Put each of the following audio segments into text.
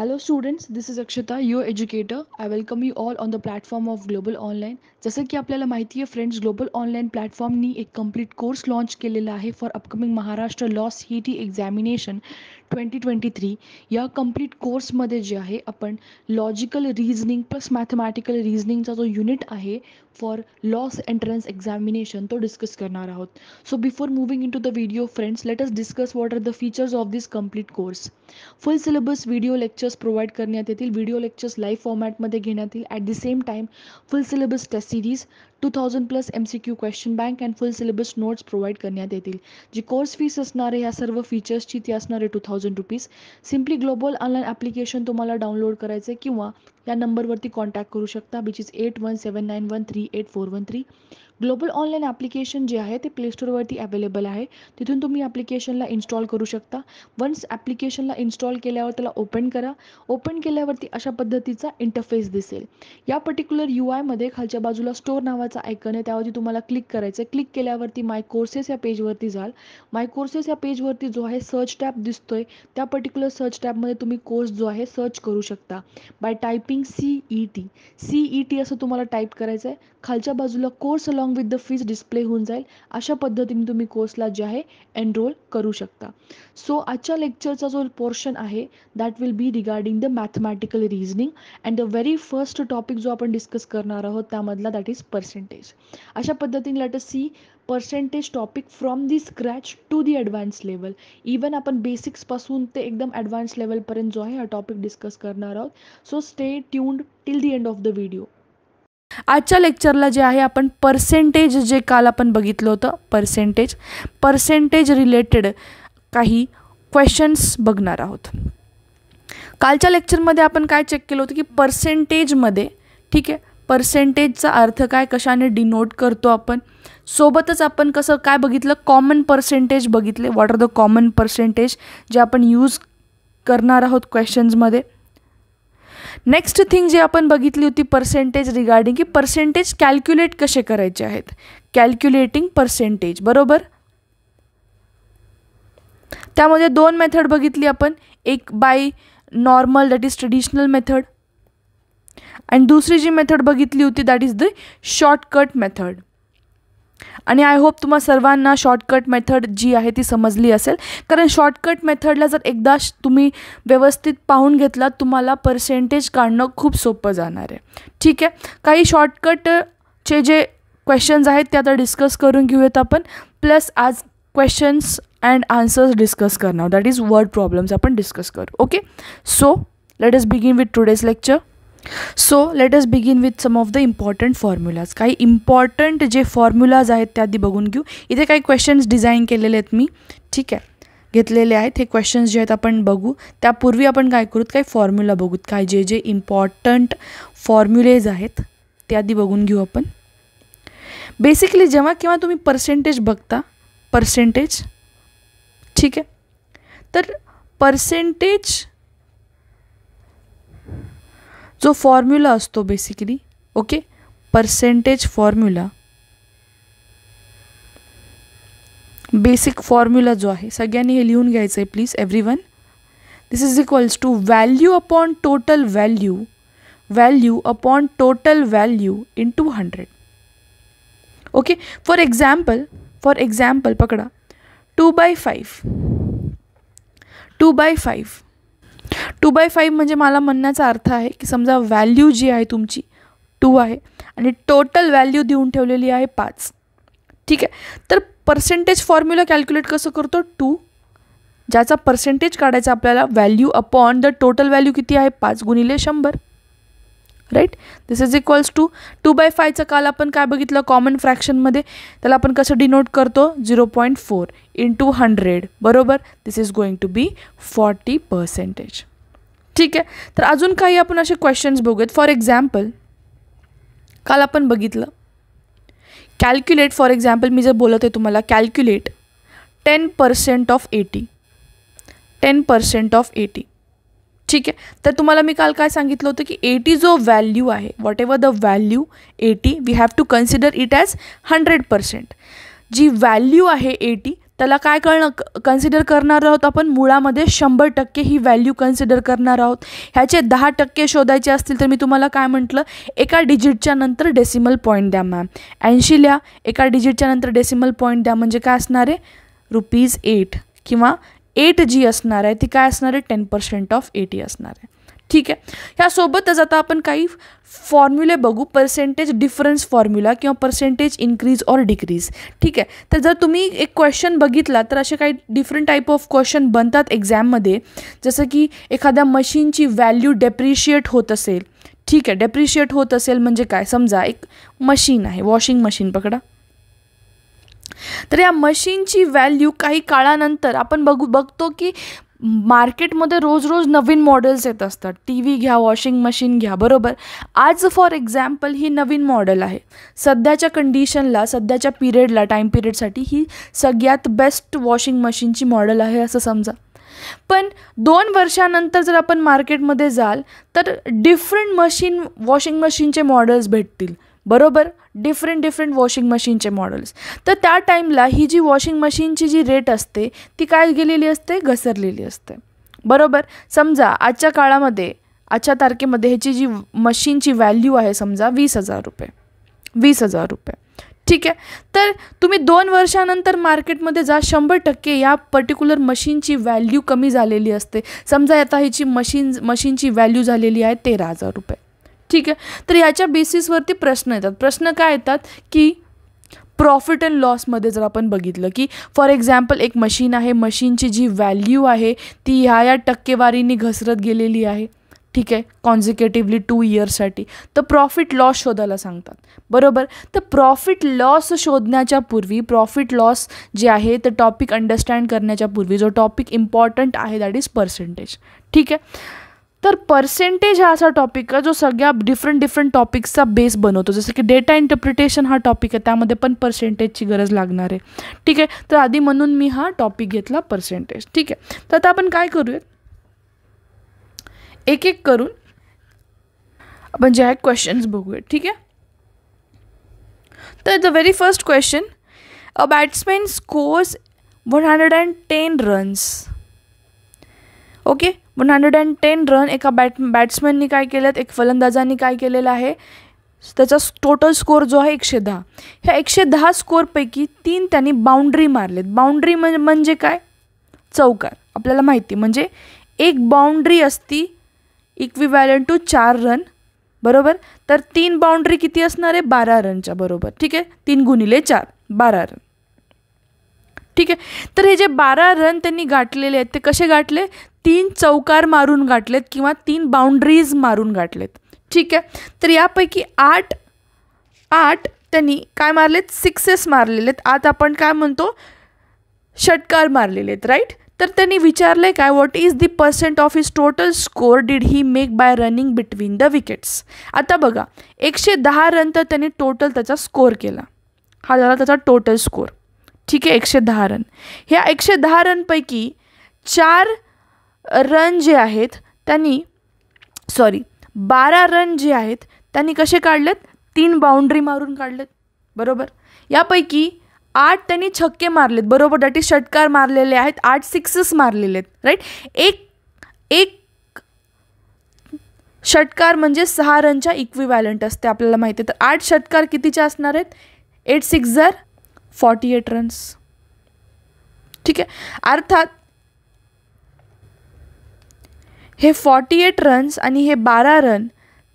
hello students this is Akshata your educator I welcome you all on the platform of global online जसं की आपल्याला माहिती आहे friends global online प्लॅटफॉर्मनी एक complete course launch केलेला आहे for upcoming Maharashtra laws C E T examination twenty twenty three या complete कोर्समध्ये जे आहे आपण लॉजिकल रिझनिंग प्लस मॅथमॅटिकल रिझनिंगचा जो युनिट आहे फॉर लॉस एंट्रन्स एक्झामिनेशन तो डिस्कस करणार आहोत so before moving in to the video friends let us discuss what are the features of this complete course full syllabus video lecture lectures provide करण्यात येतील video lectures live फॉर्मॅटमध्ये घेण्यात येईल at the same time full syllabus test series two thousand plus M C Q question bank and full syllabus notes provide करण्यात येतील जी course fees असणार आहे या सर्व फीचर्सची ती असणारे two thousand rupees simply global online application तुम्हाला डाउनलोड करायचं किंवा या नंबरवरती कॉन्टॅक्ट करू शकता which is eight one seven nine one three eight four one three global online application जे आहे ते प्लेस्टोरवरती अवेलेबल आहे तिथून तुम्ही ॲप्लिकेशनला इन्स्टॉल करू शकता वन्स ॲप्लिकेशनला इन्स्टॉल केल्यावर त्याला ओपन करा ओपन केल्यावरती अशा पद्धतीचा इंटरफेस दिसेल या पर्टिक्युलर यू आयमध्ये खालच्या बाजूला स्टोर नावाचा नावाचं आयकन आहे त्यावरती तुम्हाला क्लिक करायचं आहे क्लिक केल्यावरती माय कोर्सेस या पेजवरती जाल माय कोर्सेस या पेजवरती जो आहे सर्च टॅब दिसतोय त्या पर्टिक्युलर सर्च टॅबमध्ये तुम्ही कोर्स जो आहे सर्च करू शकता by typing C E T C E T असं तुम्हाला टाईप करायचं आहे खालच्या बाजूला course along with the fees display होऊन जाईल अशा पद्धतीने तुम्ही कोर्सला जे आहे एनरोल करू शकता सो आजच्या लेक्चरचा जो पोर्शन आहे that will be regarding the mathematical reasoning and the very first topic जो आपण डिस्कस करणार आहोत त्यामधला दॅट इज पर्सेंट percentage अशा पद्धतीने let see percentage topic from the scratch to the advance level even आपण बेसिक्सपासून ते एकदम ॲडव्हान्स लेवलपर्यंत जो आहे हा टॉपिक डिस्कस करणार आहोत so stay tuned till the end of the video आजच्या लेक्चरला जे आहे आपण पर्सेंटेज जे काल आपण बघितलं होतं पर्सेंटेज पर्सेंटेज रिलेटेड काही क्वेश्चन्स बघणार आहोत कालच्या लेक्चरमध्ये आपण काय चेक केलं होतं की पर्सेंटेजमध्ये ठीक आहे पर्सेंटेजचा अर्थ काय कशाने डिनोट करतो आपण सोबतच आपण कसं काय बघितलं कॉमन पर्सेंटेज बघितले what are the common percentage जे आपण यूज करणार आहोत क्वेश्चन्समध्ये नेक्स्ट थिंग जे आपण बघितली होती पर्सेंटेज रिगार्डिंग की पर्सेंटेज कॅल्क्युलेट कसे करायचे आहेत कॅल्क्युलेटिंग पर्सेंटेज बरोबर त्यामध्ये दोन मेथड बघितली आपण एक by normal that is traditional method आणि दुसरी जी मेथड बघितली होती that is the shortcut method आणि आय होप तुम्हा सर्वांना शॉर्टकट मेथड जी आहे ती समजली असेल कारण शॉर्टकट मेथडला जर एकदा तुम्ही व्यवस्थित पाहून घेतलात तुम्हाला पर्सेंटेज काढणं खूप सोपं जाणार आहे ठीक आहे काही शॉर्टकटचे जे क्वेश्चन्स आहेत ते आता डिस्कस करून घेऊयात आपण प्लस आज क्वेश्चन्स अँड आन्सर्स डिस्कस करणार दॅट इज वर्ड प्रॉब्लेम्स आपण डिस्कस करू okay so let us begin with today's lecture so let us begin with some of the important formulas काही इम्पॉर्टंट जे फॉर्म्युलाज आहेत त्या आधी बघून घेऊ इथे काही क्वेश्चन्स डिझाईन केलेले आहेत मी ठीक आहे घेतलेले आहेत हे क्वेश्चन्स जे आहेत आपण बघू त्यापूर्वी आपण काय करूत काही फॉर्म्युला बघूत काय जे जे इम्पॉर्टंट फॉर्म्युलेज आहेत ते आधी बघून घेऊ आपण बेसिकली जेव्हा किंवा तुम्ही पर्सेंटेज बघता पर्सेंटेज ठीक आहे तर पर्सेंटेज तो जो फॉर्म्युला तो basically okay percentage formula basic formula जो है सगैं लिहन घया please everyone this is equals to value upon total value value upon total value into hundred okay for example for example पकडा two by five two by five two by five म्हणजे मला म्हणण्याचा अर्थ आहे की समजा value जी आहे तुमची टू आहे आणि टोटल व्हॅल्यू देऊन ठेवलेली आहे पाच ठीक आहे तर पर्सेंटेज फॉर्म्युला कॅल्क्युलेट कसं करतो टू ज्याचा पर्सेंटेज काढायचा आपल्याला value upon the total value किती आहे पाच गुणिले शंभर right this is equals to two by फायचं काल आपण काय बघितलं कॉमन फ्रॅक्शनमध्ये त्याला आपण कसं डिनोट करतो zero point four into hundred बरोबर this is going to be forty percentage ठीक आहे तर अजून काही आपण असे क्वेश्चन्स बघूयात फॉर एक्झाम्पल काल आपण बघितलं कॅल्क्युलेट फॉर एक्झाम्पल मी जर बोलत आहे तुम्हाला calculate ten percent of eighty ten percent of eighty ठीक आहे तर तुम्हाला मी काल काय सांगितलं होतं की एटी जो व्हॅल्यू आहे whatever the value eighty we have to consider it as hundred percent जी व्हॅल्यू आहे एटी त्याला काय कळणं कन्सिडर करणार आहोत आपण मुळामध्ये शंभर टक्के ही व्हॅल्यू कन्सिडर करणार आहोत ह्याचे दहा टक्के शोधायचे असतील तर मी तुम्हाला काय म्हटलं एका डिजिटच्या नंतर डेसिमल पॉईंट द्या मॅम ऐंशी लिहा एका डिजिटच्या नंतर डेसिमल पॉईंट द्या म्हणजे काय असणार आहे रुपीज एट किंवा एट जी असणार आहे ती काय असणार आहे टेन पर्सेंट ऑफ एटी असणार आहे ठीक आहे ह्यासोबतच आता आपण काही फॉर्म्युले बघू पर्सेंटेज डिफरन्स फॉर्म्युला किंवा पर्सेंटेज इन्क्रीज ऑर डिक्रीज ठीक आहे तर जर तुम्ही एक क्वेश्चन बघितला तर असे काही डिफरंट टाईप ऑफ क्वेश्चन बनतात एक्झाममध्ये जसं की एखाद्या मशीनची व्हॅल्यू डेप्रिशिएट होत असेल ठीक आहे डेप्रिशिएट होत असेल म्हणजे काय समजा एक मशीन आहे वॉशिंग मशीन पकडा तर या मशीनची व्हॅल्यू काही काळानंतर आपण बघू बघतो की मार्केटमध्ये रोज रोज नवीन मॉडेल्स येत असतात टी व्ही घ्या वॉशिंग मशीन घ्या बरोबर आज फॉर एक्झाम्पल ही नवीन मॉडेल आहे सध्याच्या कंडिशनला सध्याच्या पिरियडला टाईम पिरियडसाठी ही सगळ्यात बेस्ट वॉशिंग मशीनची मॉडेल आहे असं समजा पण दोन वर्षानंतर जर आपण मार्केटमध्ये जाल तर डिफरंट मशीन वॉशिंग मशीनचे मॉडेल्स भेटतील बरोबर डिफरंट डिफरंट वॉशिंग मशीनचे मॉडेल्स तर त्या टाईमला ही जी वॉशिंग मशीनची जी रेट असते ती काय गेलेली असते घसरलेली असते बरोबर समजा आजच्या काळामध्ये आजच्या तारखेमध्ये ह्याची जी मशीनची व्हॅल्यू आहे समजा वीस हजार रुपये वीस हजार रुपये ठीक आहे तर तुम्ही दोन वर्षानंतर मार्केटमध्ये जा शंभर टक्के या पर्टिक्युलर मशीनची व्हॅल्यू कमी झालेली असते समजा आता ह्याची मशीन मशीनची व्हॅल्यू झालेली आहे तेरा हजार रुपये ठीक आहे तर ह्याच्या बेसिसवरती प्रश्न येतात प्रश्न काय येतात की प्रॉफिट अँड लॉसमध्ये जर आपण बघितलं की फॉर एक्झाम्पल एक मशीन आहे मशीनची जी व्हॅल्यू आहे ती ह्या या टक्केवारीने घसरत गेलेली आहे ठीक आहे कॉन्झिकेटिव्हली टू इयर्ससाठी तर प्रॉफिट लॉस शोधायला सांगतात बरोबर तर प्रॉफिट लॉस शोधण्याच्या पूर्वी प्रॉफिट लॉस जे आहे ते टॉपिक अंडरस्टँड करण्याच्या पूर्वी जो टॉपिक इम्पॉर्टंट आहे दॅट इज पर्सेंटेज ठीक आहे तर पर्सेंटेज हा असा टॉपिक जो सगळ्या डिफरंट डिफरंट टॉपिक्सचा बेस बनवतो जसं की डेटा इंटरप्रिटेशन हा टॉपिक आहे त्यामध्ये पण पर्सेंटेजची गरज लागणार आहे ठीक आहे तर आधी म्हणून मी हा टॉपिक घेतला पर्सेंटेज ठीक आहे तर आता आपण काय करूयात एक एक करून आपण जे आहे क्वेश्चन्स बघूयात ठीक आहे तर the very first question a batsman scores one hundred and ten runs okay one hundred and ten run एका बॅट बॅट्समॅननी काय केल्यात एक फलंदाजांनी काय केलेलं आहे त्याचा टोटल स्कोअर जो आहे एकशे दहा ह्या एकशे दहा स्कोअरपैकी तीन त्यांनी बाउंड्री मारलेत बाउंड्री म्हणजे काय चौकार आपल्याला माहिती म्हणजे एक बाउंड्री असती इक्विव्हॅलंट टू चार रन बरोबर तर तीन बाउंड्री किती असणार आहे बारा रनच्या बरोबर ठीक आहे तीन गुणिले चार बारा रन ठीक आहे तर हे जे बारा रन त्यांनी गाठलेले आहेत ते कसे गाठले तीन चौकार मारून गाठलेत किंवा तीन बाउंड्रीज मारून गाठलेत ठीक आहे तर यापैकी आठ आठ त्यांनी काय मारलेत सिक्सेस मारलेले आहेत आत आपण काय म्हणतो षटकार मारलेले आहेत राईट तर त्यांनी विचारलं आहे काय what is the percent of his total score did he make by running between the wickets आता बघा एकशे दहा रन तर त्यांनी टोटल त्याचा स्कोअर केला हा झाला त्याचा टोटल स्कोअर ठीक आहे एकशे दहा रन ह्या एकशे दहा रनपैकी चार रन जे आहेत त्यांनी सॉरी बारा रन जे आहेत त्यांनी कसे काढलेत तीन बाउंड्री मारून काढलेत बरोबर यापैकी आठ त्यांनी छक्के मारलेत बरोबर डॅट इज षटकार मारलेले आहेत आठ सिक्सेस मारलेले आहेत राईट एक एक षटकार म्हणजे सहा रनच्या इक्विवॅलंट असते आपल्याला माहिती आहे तर आठ षटकार कितीचे असणार आहेत एट सिक्स जर फॉर्टी एट रन्स ठीक आहे अर्थात हे फॉर्टी एट रन्स आणि हे बारा रन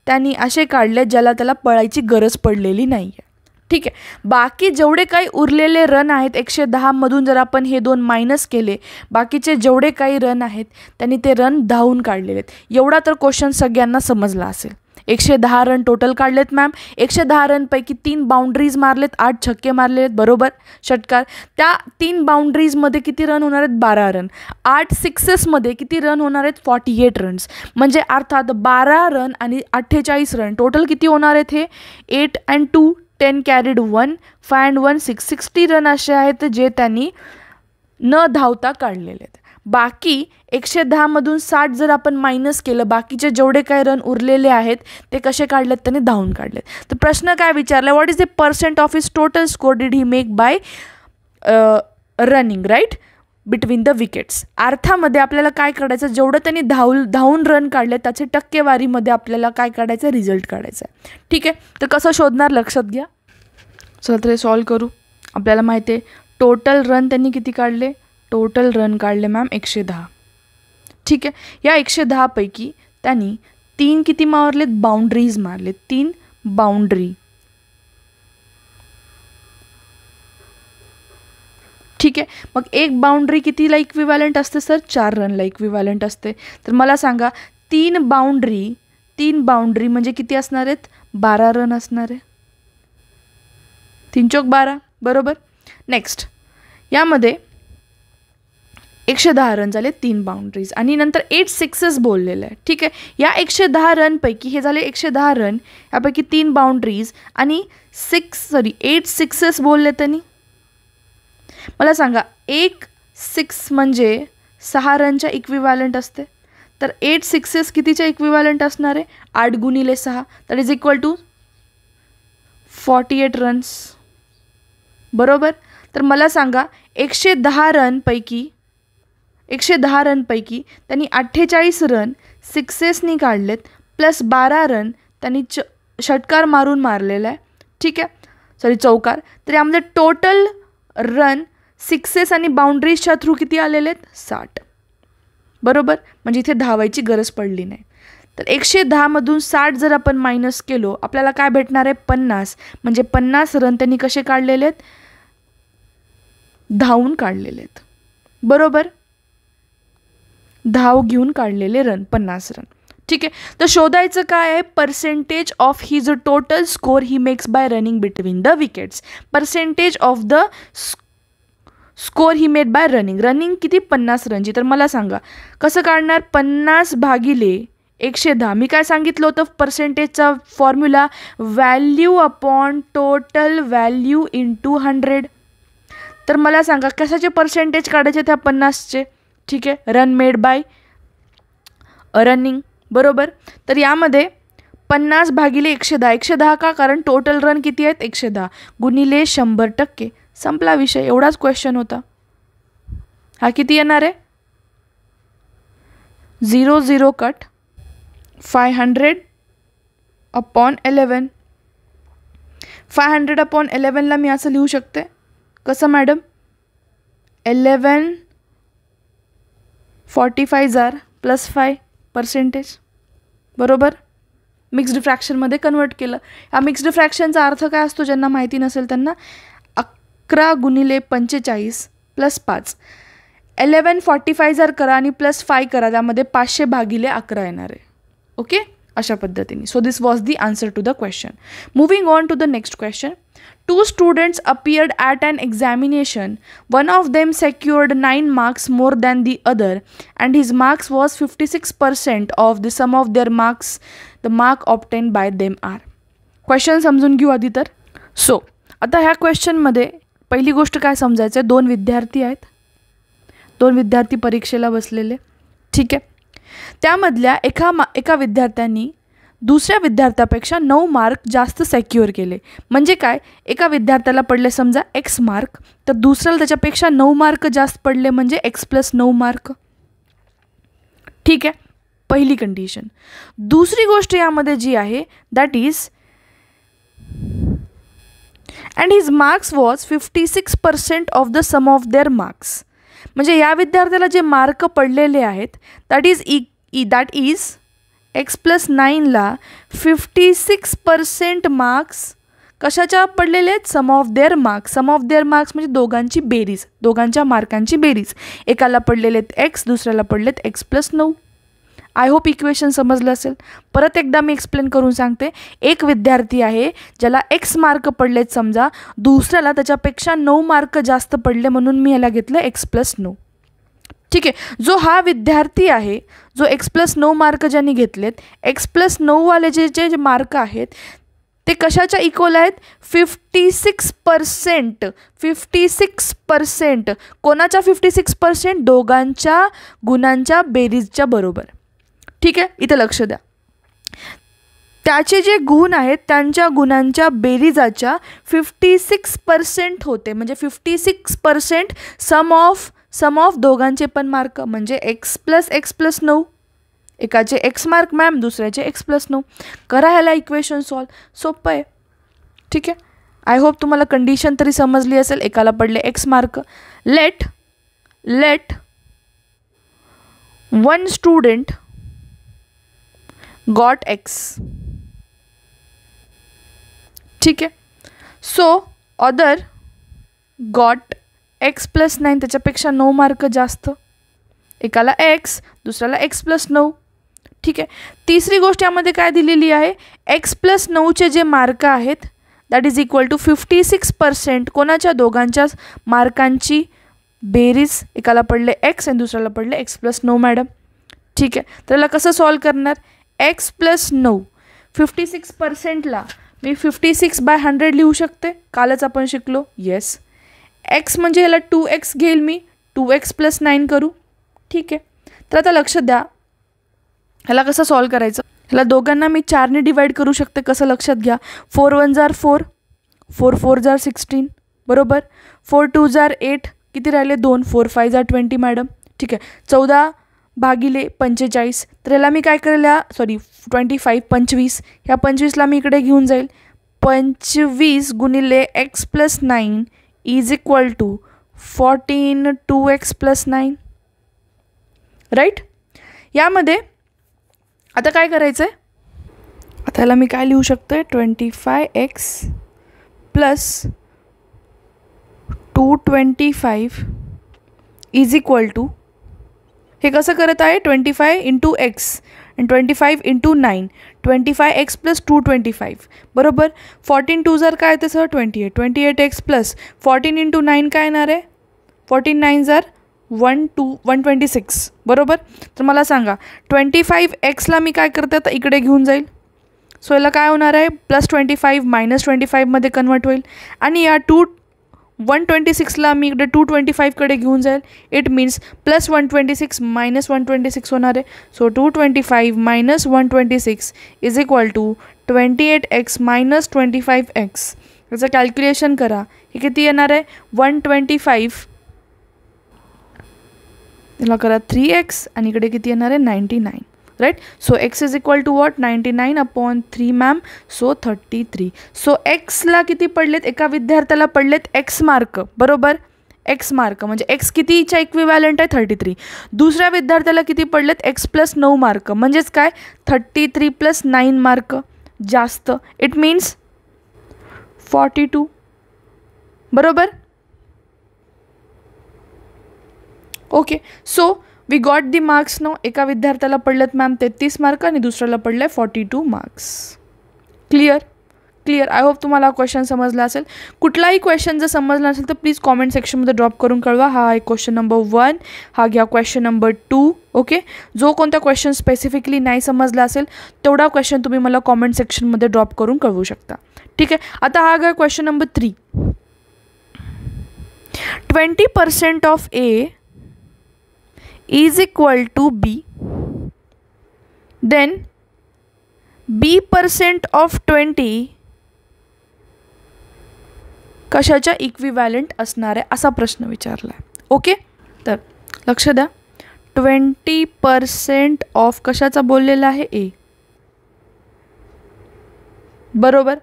त्यांनी असे काढले ज्याला त्याला पळायची गरज पडलेली नाही आहे ठीक आहे बाकी जेवढे काही उरलेले रन आहेत एकशे दहामधून जर आपण हे दोन मायनस केले बाकीचे जेवढे काही रन आहेत त्यांनी ते रन धावून काढलेले आहेत एवढा तर क्वेश्चन सगळ्यांना समजला असेल एकशे दहा रन टोटल काढलेत मॅम एकशे दहा रनपैकी तीन बाउंड्रीज मारलेत आठ छक्के मारलेत बरोबर षटकार त्या तीन बाउंड्रीजमध्ये किती रन होणार आहेत बारा रन आठ सिक्सेसमध्ये किती रन होणार आहेत फॉर्टी एट रन्स म्हणजे अर्थात बारा रन आणि अठ्ठेचाळीस रन टोटल किती होणार आहेत हे eight and two ten carried one five and one six sixty run असे आहेत जे त्यांनी न धावता काढलेले आहेत बाकी एकशे दहामधून साठ जर आपण मायनस केलं बाकीचे जेवढे काही रन उरलेले आहेत ते कसे काढलेत त्यांनी धावून काढलेत तर प्रश्न काय विचारला what is the percent of his total score did he make by running right between the wickets अर्थामध्ये आपल्याला काय काढायचं जेवढं त्यांनी धावल धावून रन काढले त्याचे टक्केवारीमध्ये आपल्याला काय काढायचं रिझल्ट काढायचा आहे ठीक आहे तर कसं शोधणार लक्षात घ्या चला तर सॉल्व करू आपल्याला माहिती आहे टोटल रन त्यांनी किती काढले टोटल रन काढले मॅम एकशे दहा ठीक आहे या एकशे दहापैकी त्यांनी तीन किती मारलेत बाउंड्रीज मारलेत तीन बाउंड्री ठीक आहे मग एक बाउंड्री कितीला इक्विव्हॅलंट असते सर चार रन लाईक इक्विव्हॅलंट असते तर मला सांगा तीन बाउंड्री तीन बाउंड्री म्हणजे किती असणार आहेत बारा रन असणार आहे तीन चौक बारा बरोबर नेक्स्ट यामध्ये एकशे दहा रन झाले तीन बाउंड्रीज आणि नंतर एट सिक्सेस बोललेलं आहे ठीक आहे या एकशे दहा रनपैकी हे झाले एकशे दहा रन यापैकी तीन बाउंड्रीज आणि सिक्स सॉरी एट सिक्सेस बोलले त्यांनी मला सांगा एक सिक्स म्हणजे सहा रनच्या इक्विवॅलंट असते तर एट सिक्सेस कितीच्या इक्विवॅलंट असणार आहे आठ गुणिले सहा that is equal to forty eight runs बरोबर तर मला सांगा एकशे दहा रनपैकी एकशे दहा रनपैकी त्यांनी अठ्ठेचाळीस रन सिक्सेसनी काढलेत प्लस बारा रन त्यांनी च षटकार मारून मारलेला आहे ठीक आहे सॉरी चौकार तर यामध्ये टोटल रन सिक्सेस आणि बाउंड्रीजच्या थ्रू किती आलेले आहेत साठ बरोबर म्हणजे इथे धावायची गरज पडली नाही तर एकशे दहामधून साठ जर आपण मायनस केलो आपल्याला काय भेटणार आहे पन्नास म्हणजे पन्नास रन त्यांनी कसे काढलेले आहेत धावून काढलेले आहेत बरोबर धाव घेऊन काढलेले रन पन्नास रन ठीक आहे तर शोधायचं काय आहे percentage of his total score he makes by running between the wickets percentage of the score he made by running running किती पन्नास रनची तर मला सांगा कसं काढणार पन्नास भागिले एकशे दहा मी काय सांगितलं होतं पर्सेंटेजचा formula value upon total value into hundred तर मला सांगा कशाचे पर्सेंटेज काढायचे त्या पन्नासचे ठीक आहे रन मेड बाय रनिंग बरोबर तर यामध्ये पन्नास भागिले एकशे दहा एकशे दहा का कारण टोटल रन किती आहेत एकशे दहा गुणिले शंभर टक्के संपला विषय एवढाच क्वेश्चन होता हा किती येणार आहे zero zero cut five hundred upon eleven five hundred upon एलेवनला मी असं लिहू शकते कसं मॅडम एलेवन फॉर्टी फाय जार प्लस फाय पर्सेंटेज बरोबर मिक्स्ड फ्रॅक्शनमध्ये कन्वर्ट केलं या मिक्स्ड फ्रॅक्शनचा अर्थ काय असतो ज्यांना माहिती नसेल त्यांना अकरा गुणिले पंचेचाळीस प्लस पाच एलेवन फॉर्टी फाय जर करा आणि प्लस फाय करा त्यामध्ये पाचशे भागिले अकरा येणार आहे ओके अशा पद्धतीने so this was the answer to the question moving on to the next question two students appeared at and examination one of them secured nine marks more than the other and his marks was fifty six percent of the sum of their marks the mark obtained by them our question समजून घेऊ आधी तर so आता ह्या क्वेश्चनमध्ये पहिली गोष्ट काय समजायचं आहे दोन विद्यार्थी आहेत दोन विद्यार्थी परीक्षेला बसलेले ठीक आहे त्यामधल्या एका मा एका विद्यार्थ्यांनी दुसऱ्या विद्यार्थ्यापेक्षा नऊ मार्क जास्त सेक्युअर केले म्हणजे काय एका विद्यार्थ्याला पडले समजा एक्स मार्क तर दुसऱ्याला त्याच्यापेक्षा नऊ मार्क जास्त पडले म्हणजे एक्स प्लस नऊ मार्क ठीक आहे पहिली कंडिशन दुसरी गोष्ट यामध्ये जी आहे that is and his marks was fifty six percent of the sum of their marks म्हणजे या विद्यार्थ्याला जे मार्क पडलेले आहेत that is uh that is X plus नाईनला फिफ्टी सिक्स पर्सेंट मार्क्स कशाच्या पडलेले आहेत sum of their marks sum of their marks म्हणजे दोघांची बेरीज दोघांच्या मार्कांची बेरीज एकाला पडलेले आहेत एक्स दुसऱ्याला पडलेत एक्स प्लस नऊ आय होप इक्वेशन समजलं असेल परत एकदा मी एक्सप्लेन करून सांगते एक विद्यार्थी आहे ज्याला एक्स मार्क पडलेत समजा दुसऱ्याला त्याच्यापेक्षा नऊ मार्क जास्त पडले म्हणून मी याला घेतलं एक्स प्लस नऊ ठीक आहे जो हा विद्यार्थी आहे जो एक्स प्लस नऊ मार्क ज्यांनी घेतलेत एक्स प्लस नऊवाले जे जे मार्क आहेत ते कशाच्या इक्वल आहेत fifty six percent fifty six percent कोणाच्या फिफ्टी सिक्स पर्सेंट दोघांच्या गुणांच्या बेरीजच्या बरोबर ठीक आहे इथं लक्ष द्या त्याचे जे गुण आहेत त्यांच्या गुणांच्या बेरीजाच्या फिफ्टी सिक्स पर्सेंट होते म्हणजे fifty six percent sum of sum of दोघांचे पण मार्क म्हणजे एक्स प्लस एक्स प्लस नऊ एकाचे एक्स मार्क मॅम दुसऱ्याचे एक्स प्लस नऊ करा ह्याला इक्वेशन सॉल्व सोपं आहे ठीक आहे आय होप तुम्हाला कंडिशन तरी समजली असेल एकाला पडले X mark let let one student got X ठीक आहे so other got X plus nine त्याच्यापेक्षा नऊ मार्क जास्त एकाला एक्स दुसऱ्याला एक्स प्लस नऊ ठीक आहे तिसरी गोष्ट यामध्ये काय दिलेली आहे एक्स प्लस नऊचे जे मार्क आहेत that is equal to fifty six percent कोणाच्या दोघांच्या मार्कांची बेरीज एकाला पडले एक्स आणि दुसऱ्याला पडले एक्स प्लस नऊ मॅडम ठीक आहे तर याला कसं सॉल्व करणार एक्स प्लस नऊ फिफ्टी सिक्स पर्सेंटला मी फिफ्टी सिक्स बाय हंड्रेड लिहू शकते कालच आपण शिकलो येस एक्स म्हणजे ह्याला टू एक्स घेईल मी टू एक्स प्लस नाईन करू ठीक आहे तर आता लक्ष द्या ह्याला कसं सॉल्व करायचं ह्याला दोघांना मी चारने डिवाईड करू शकते कसं लक्षात घ्या फोर वन जार फोर फोर फोर जार सिक्स्टीन बरोबर फोर टू जार एट किती राहिले दोन फोर फाय जार ट्वेंटी मॅडम ठीक आहे चौदा भागिले पंचेचाळीस तर याला मी काय करेल या सॉरी ट्वेंटी फाईव्ह पंचवीस ह्या पंचवीसला मी इकडे घेऊन जाईल पंचवीस गुणिले x plus nine is equal to fourteen two x plus nine right यामध्ये आता काय करायचं आहे आता याला मी काय लिहू शकतो आहे twenty five x plus two twenty five is equal to हे कसं करत आहे ट्वेंटी फाय इंटू एक्स आणि twenty five into nine twenty five x plus two twenty five बरोबर फॉर्टीन टू जर काय ते sir twenty eight twenty eight x plus fourteen into nine काय येणार आहे फॉर्टीन नाईन जर one two one twenty six बरोबर तर मला सांगा ट्वेंटी फाईव्ह एक्सला मी काय करते तर इकडे घेऊन जाईल सो याला काय होणार आहे plus twenty five minus twenty फाईव्हमध्ये कन्वर्ट होईल आणि या टू वन ट्वेंटी सिक्सला मी इकडे टू ट्वेंटी फाईव्हकडे घेऊन जाईल it means plus one twenty six minus one twenty six होणार आहे so two twenty five minus one twenty six is equal to twenty eight x minus twenty five x याचं calculation करा हे किती येणार आहे वन ट्वेंटी फाईव्ह याला करा थ्री एक्स आणि इकडे किती येणार आहे ninety nine so x is equal to what what nine upon three ma'am so thirty three so एक्सला किती पडलेत एका विद्यार्थ्याला पडलेत एक्स मार्क बरोबर एक्स मार्क म्हणजे एक्स कितीच्या इक्विवॅलंट आहे थर्टी थ्री दुसऱ्या विद्यार्थ्याला किती पडलेत एक्स प्लस नऊ मार्क म्हणजेच काय thirty three plus nine mark जास्त इट मीन्स फॉर्टी टू बरोबर okay so we got the marks no एका विद्यार्थ्याला पडलेत मॅम तेहतीस मार्क आणि दुसऱ्याला पडले forty two marks clear clear I hope तुम्हाला क्वेश्चन समजला असेल कुठलाही क्वेश्चन जर समजला असेल तर प्लीज कॉमेंट सेक्शनमध्ये ड्रॉप करून कळवा हा आहे क्वेश्चन नंबर वन हा घ्या क्वेश्चन नंबर टू ओके जो कोणता क्वेश्चन स्पेसिफिकली नाही समजला असेल तेवढा क्वेश्चन तुम्ही मला कॉमेंट सेक्शनमध्ये ड्रॉप करून कळवू शकता ठीक आहे आता हा घ्या question number three twenty percent of A is equal to B then B percent of 20 कशाच्या इक्विवॅलंट असणार आहे असा प्रश्न विचारला आहे ओके तर लक्ष द्या ट्वेंटी पर्सेंट ऑफ कशाचा बोललेला आहे ए बरोबर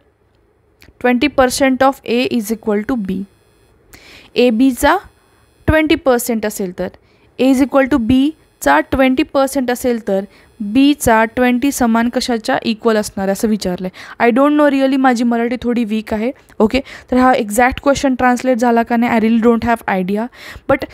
twenty percent of A is equal to B A बीचा ट्वेंटी पर्सेंट असेल तर ए इज इक्वल टू बीचा ट्वेंटी पर्सेंट असेल तर बीचा ट्वेंटी समान कशाच्या इक्वल असणार असं विचारलं आहे आय डोंट नो रिअली माझी मराठी थोडी वीक आहे ओके तर हा एक्झॅक्ट क्वेश्चन ट्रान्सलेट झाला का नाही I really don't have idea but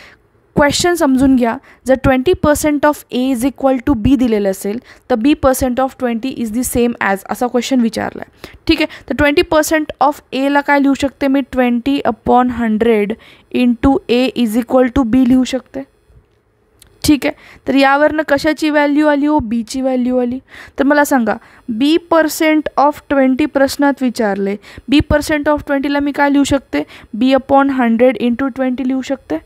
question समजून घ्या जर twenty percent of A is equal to B दिलेलं असेल तर B percent of twenty is the same as असा क्वेश्चन विचारला आहे ठीक आहे तर ट्वेंटी पर्सेंट ऑफ एला काय लिहू शकते मी twenty upon hundred into A is equal to B लिहू शकते ठीक आहे तर यावरनं कशाची व्हॅल्यू आली हो बीची व्हॅल्यू आली तर मला सांगा बी पर्सेंट ऑफ ट्वेंटी प्रश्नात विचारले बी पर्सेंट ऑफ ट्वेंटीला मी काय लिहू शकते B upon hundred into twenty लिहू शकते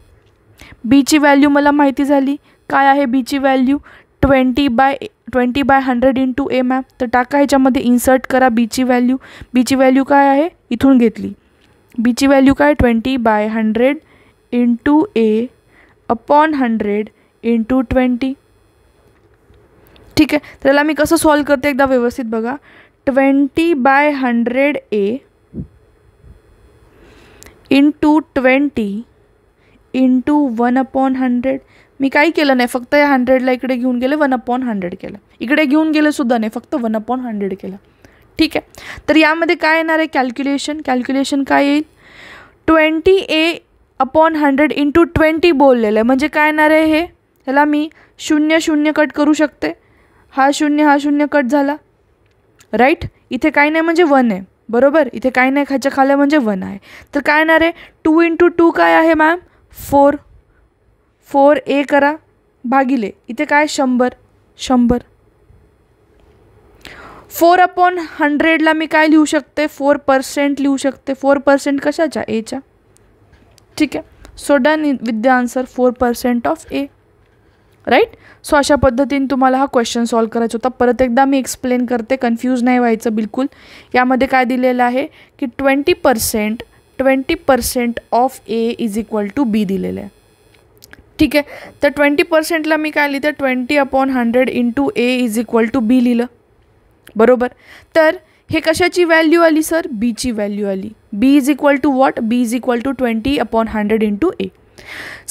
बीची व्हॅल्यू मला माहिती झाली काय आहे बीची value twenty by twenty by hundred into A ma'am तर टाका ह्याच्यामध्ये इन्सर्ट करा बीची व्हॅल्यू बीची व्हॅल्यू काय आहे इथून घेतली बीची व्हॅल्यू काय twenty by hundred into A upon hundred into twenty ठीक आहे त्याला मी कसं सॉल्व करते एकदा व्यवस्थित बघा twenty by hundred A into twenty into one upon hundred मी काही केलं नाही फक्त या हंड्रेडला इकडे घेऊन गेले वन अपॉन हंड्रेड केलं इकडे घेऊन गेलंसुद्धा सुद्धा नाही फक्त वन अपॉन हंड्रेड केलं ठीक आहे तर यामध्ये काय येणार आहे कॅल्क्युलेशन कॅल्क्युलेशन काय येईल twenty A upon hundred into twenty बोललेलं आहे म्हणजे काय येणार आहे हे ह्याला मी शून्य शून्य कट करू शकते हा शून्य हा शून्य कट झाला राईट इथे काय नाही म्हणजे वन आहे बरोबर इथे काय नाही खाच्या खाल्या म्हणजे वन आहे तर काय येणार आहे टू इंटू टू काय आहे मॅम फोर फोर ए करा भागिले इथे काय शंभर शंभर फोर अपॉन हंड्रेडला मी काय लिहू शकते फोर पर्सेंट लिहू शकते फोर पर्सेंट कशाच्या एच्या ठीक आहे so done with the answer four percent of A right so अशा पद्धतीने तुम्हाला हा क्वेश्चन सॉल्व करायचा होता परत एकदा मी एक्सप्लेन करते कन्फ्यूज नाही व्हायचं बिलकुल यामध्ये काय दिलेलं आहे की twenty percent twenty percent of A is equal to B दिलेलं आहे ठीक आहे तर ट्वेंटी पर्सेंटला मी काय लिहिते twenty upon hundred into A is equal to B लिहिलं बरोबर तर हे कशाची व्हॅल्यू आली सर बीची व्हॅल्यू आली B is equal to what B is equal to twenty upon hundred into A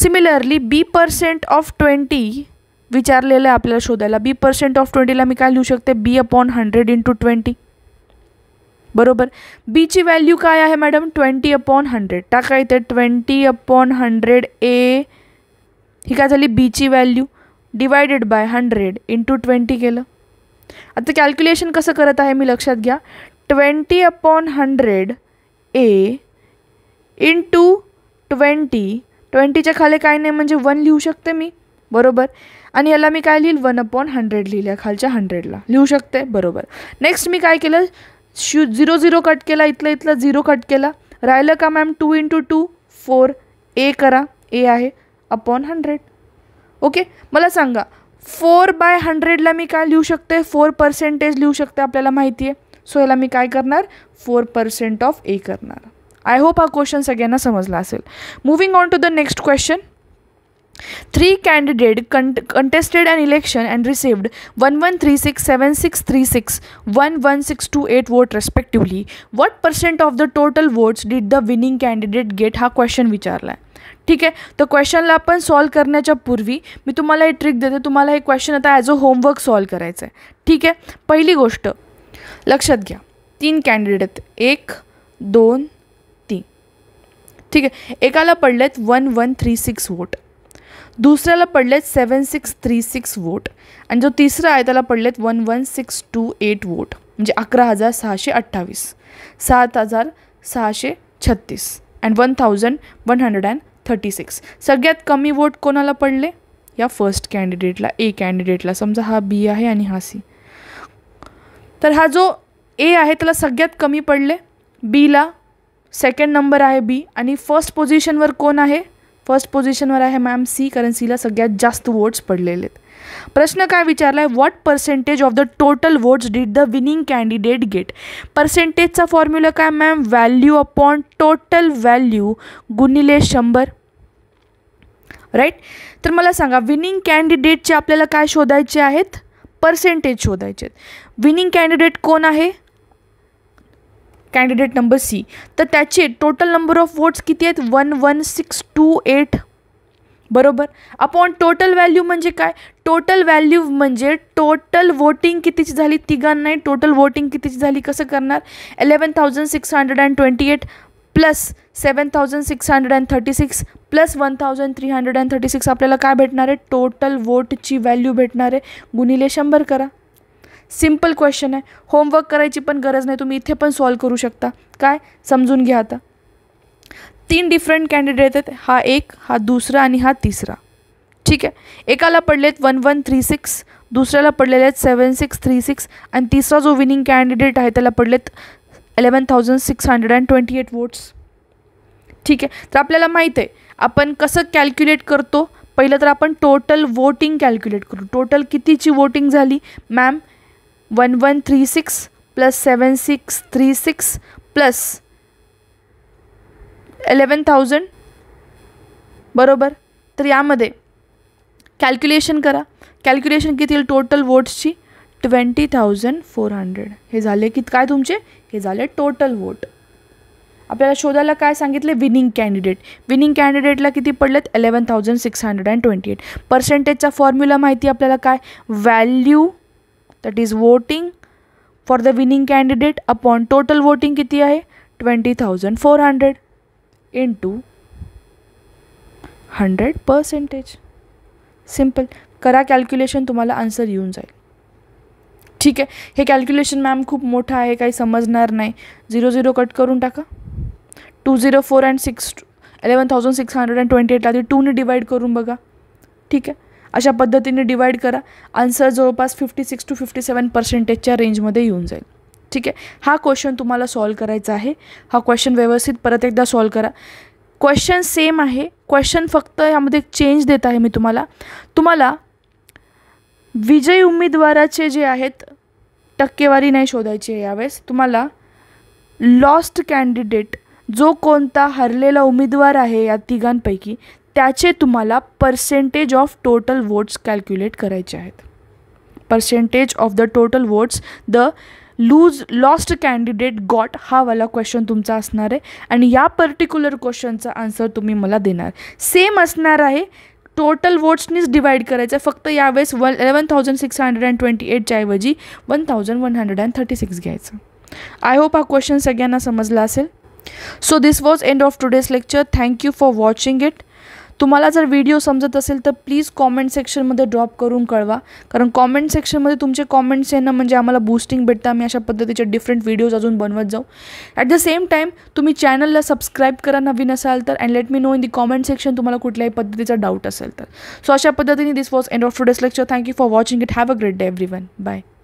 similarly B percent of twenty विचारलेलं आहे आपल्याला शोधायला बी पर्सेंट ऑफ ट्वेंटीला मी काय लिहू शकते B upon hundred into twenty बरोबर बीची व्हॅल्यू काय आहे मॅडम ट्वेंटी अपॉन हंड्रेड टाका इथे ट्वेंटी अपॉन हंड्रेड ए ही काय झाली बीची value divided by hundred into twenty केलं आता कॅल्क्युलेशन कसं करत आहे मी लक्षात घ्या twenty upon hundred A into twenty ट्वेंटीच्या खाली काय नाही म्हणजे वन लिहू शकते मी बरोबर आणि याला मी काय लिहिल वन अपॉन हंड्रेड लिहिल्या खालच्या हंड्रेडला लिहू शकते बरोबर नेक्स्ट मी काय केलं शू झिरो झिरो कट केला इथलं इथलं झिरो कट केला राहिलं का ma'am two into two four A करा ए आहे अपॉन हंड्रेड ओके मला सांगा फोर बाय हंड्रेडला मी काय लिहू शकते फोर पर्सेंटेज लिहू शकते आपल्याला माहिती आहे सो याला मी काय करणार फोर पर्सेंट ऑफ ए करणार आय होप हा क्वेश्चन सगळ्यांना समजला असेल moving on to the next question three candidate cont contested and election and received one one three six seven six three six one one six two eight vote respectively what percent of the total votes did the winning candidate get हा क्वेश्चन विचारला आहे ठीक आहे तर क्वेश्चनला आपण solve करण्याच्या पूर्वी मी तुम्हाला हे ट्रिक देते तुम्हाला हे क्वेश्चन आता ॲज अ होमवर्क सॉल्व करायचं आहे ठीक आहे पहिली गोष्ट लक्षात घ्या तीन कॅन्डिडेट एक दोन ठीक आहे एकाला पडलेत one one three six vote दुसऱ्याला पडलेत seven six three six vote आणि जो तिसरा आहे त्याला पडलेत one one six two eight vote म्हणजे अकरा हजार सहाशे अठ्ठावीस सात हजार सहाशे छत्तीस and one thousand one hundred and thirty six सगळ्यात कमी वोट कोणाला पडले या फर्स्ट कॅन्डिडेटला ए कॅन्डिडेटला समजा हा बी आहे आणि हा सी तर हा जो ए आहे त्याला सगळ्यात कमी पडले बीला सेकंड नंबर आहे बी आणि फर्स्ट पोझिशनवर कोण आहे फर्स्ट पोझिशनवर आहे मॅम सी कारण सीला सगळ्यात जास्त वोट्स पडलेले आहेत प्रश्न काय विचारला आहे what percentage of the total votes did the winning candidate get पर्सेंटेजचा फॉर्म्युला काय ma'am value upon total value गुणिले शंभर राईट तर मला सांगा विनिंग कॅन्डिडेटचे आपल्याला काय शोधायचे आहेत पर्सेंटेज शोधायचे आहेत विनिंग कॅन्डिडेट कोण आहे कॅन्डिडेट नंबर सी तर त्याचे टोटल नंबर ऑफ वोट्स किती आहेत one one six two eight बरोबर अपॉन टोटल व्हॅल्यू म्हणजे काय टोटल व्हॅल्यू म्हणजे टोटल वोटिंग कितीची झाली तिघांना टोटल वोटिंग कितीची झाली कसं करणार eleven thousand six hundred and twenty eight plus seven thousand six hundred and thirty six plus one thousand three hundred and thirty six आपल्याला काय भेटणार आहे टोटल वोटची व्हॅल्यू भेटणार आहे गुणिले शंभर करा सिम्पल क्वेश्चन आहे होमवर्क करायची पण गरज नाही तुम्ही इथे पण सॉल्व करू शकता काय समजून घ्या आता तीन डिफरंट कॅन्डिडेट आहेत हा एक हा दुसरा आणि हा तिसरा ठीक आहे एकाला पडलेत वन वन थ्री सिक्स दुसऱ्याला पडलेले आहेत सेवन सिक्स थ्री सिक्स आणि तिसरा जो विनिंग कॅन्डिडेट आहे त्याला पडलेत eleven thousand six hundred and twenty eight votes ठीक आहे तर आपल्याला माहीत आहे आपण कसं कॅल्क्युलेट करतो पहिलं तर आपण टोटल वोटिंग कॅल्क्युलेट करू टोटल कितीची वोटिंग झाली ma'am one one three six plus seven six three six plus eleven thousand बरोबर तर यामध्ये कॅल्क्युलेशन करा कॅल्क्युलेशन किती येईल टोटल वोट्सची ट्वेंटी थाउजंड फोर हंड्रेड हे झाले की काय तुमचे हे झाले टोटल वोट आपल्याला शोधायला काय सांगितले विनिंग कॅन्डिडेट विनिंग कॅन्डिडेटला किती पडलेत eleven thousand six hundred and twenty eight पर्सेंटेजचा फॉर्म्युला माहिती आपल्याला काय value that is voting for the winning candidate upon total voting कितना है twenty thousand four hundred into hundred percentage simple करा कैलक्युलेशन तुम्हारा आन्सर येऊन जाईल ठीक आहे हे कॅल्क्युलेशन मॅम खूप मोठं आहे काही समजणार नाही झिरो झिरो कट करून टाका two zero four and six eleven thousand six hundred and twenty eight एटला टू ने डिवाइड करून बघा ठीक है अशा पद्धतीने डिवाईड करा आन्सर जवळपास fifty six two fifty seven पर्सेंटेजच्या रेंजमध्ये येऊन जाईल ठीक आहे हा क्वेश्चन तुम्हाला सॉल्व करायचा आहे हा क्वेश्चन व्यवस्थित परत एकदा सॉल्व करा क्वेश्चन सेम आहे क्वेश्चन फक्त यामध्ये चेंज देत आहे मी तुम्हाला तुम्हाला विजय उमेदवाराचे जे आहेत टक्केवारी नाही शोधायची आहे यावेळेस तुम्हाला लॉस्ट कॅन्डिडेट जो कोणता हरलेला उमेदवार आहे या तिघांपैकी त्याचे तुम्हाला percentage of total votes calculate करायचे आहेत percentage of the total votes the lose lost candidate got हा वाला क्वेश्चन तुमचा असणार आहे आणि या पर्टिक्युलर क्वेश्चनचा आन्सर तुम्ही मला देणार सेम असणार आहे टोटल वोट्सनीच डिवाईड करायचं आहे फक्त यावेळेस one eleven thousand six hundred and twenty एटच्या ऐवजी one thousand one hundred and thirty six घ्यायचं आय होप हा क्वेश्चन सगळ्यांना समजला असेल so this was end of today's lecture thank you you for watching it तुम्हाला जर व्हिडिओ समजत असेल तर प्लीज कॉमेंट सेक्शनमध्ये ड्रॉप करून कळवा कारण कॉमेंट सेक्शनमध्ये तुमचे कॉमेंट्स येणं म्हणजे आम्हाला बूस्टिंग भेटतं आम्ही अशा पद्धतीचे डिफरंट व्हिडिओज अजून बनवत जाऊ ॲट द सेम टाईम तुम्ही चॅनलला सबस्क्राईब करा नवीन असाल तर and let me know in the comment section तुम्हाला कुठल्याही पद्धतीचा डाऊट असेल तर सो अशा पद्धतीने this was end of today's lecture thank you for watching it have a great day everyone bye